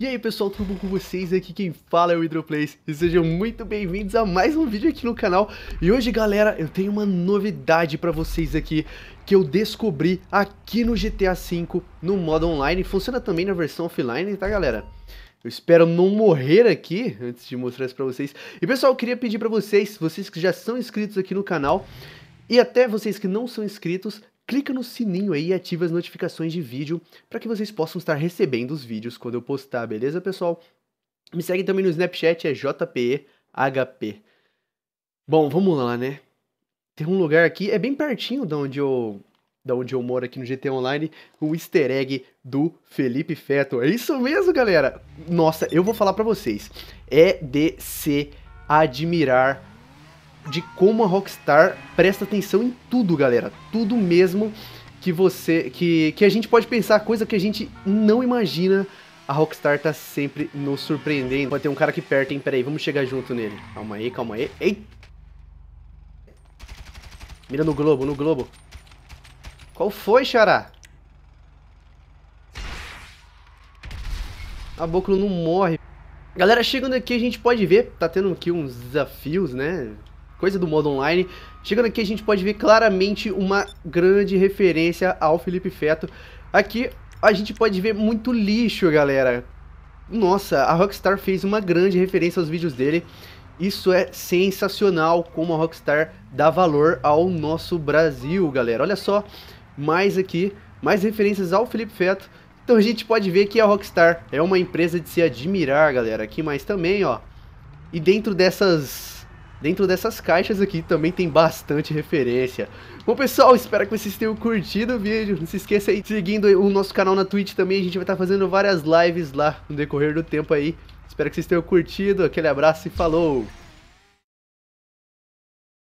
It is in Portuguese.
E aí pessoal, tudo bom com vocês? Aqui quem fala é o Hydroplace e sejam muito bem-vindos a mais um vídeo aqui no canal. E hoje galera, eu tenho uma novidade para vocês aqui que eu descobri aqui no GTA V no modo online. Funciona também na versão offline, tá galera? Eu espero não morrer aqui antes de mostrar isso pra vocês. E pessoal, eu queria pedir pra vocês, vocês que já são inscritos aqui no canal, e até vocês que não são inscritos, clica no sininho aí e ativa as notificações de vídeo para que vocês possam estar recebendo os vídeos quando eu postar, beleza, pessoal? Me segue também no Snapchat, é JPEHP. Bom, vamos lá, né? Tem um lugar aqui, é bem pertinho da onde eu da onde eu moro aqui no GT Online, o easter egg do Felipe Feto. É isso mesmo, galera? Nossa, eu vou falar para vocês. É de se admirar de como a Rockstar presta atenção em tudo, galera. Tudo mesmo que você. que, que a gente pode pensar, coisa que a gente não imagina. A Rockstar tá sempre nos surpreendendo. Vai ter um cara aqui perto, hein? Peraí, vamos chegar junto nele. Calma aí, calma aí. Ei! Mira no globo, no globo. Qual foi, Xará? A Boclo não morre. Galera, chegando aqui a gente pode ver, tá tendo aqui uns desafios, né? coisa do modo online. Chegando aqui a gente pode ver claramente uma grande referência ao Felipe Feto. Aqui a gente pode ver muito lixo, galera. Nossa, a Rockstar fez uma grande referência aos vídeos dele. Isso é sensacional como a Rockstar dá valor ao nosso Brasil, galera. Olha só, mais aqui, mais referências ao Felipe Feto. Então a gente pode ver que a Rockstar é uma empresa de se admirar, galera. Aqui mais também, ó. E dentro dessas Dentro dessas caixas aqui também tem bastante referência. Bom pessoal, espero que vocês tenham curtido o vídeo. Não se esqueça aí, seguindo o nosso canal na Twitch também, a gente vai estar tá fazendo várias lives lá no decorrer do tempo aí. Espero que vocês tenham curtido, aquele abraço e falou!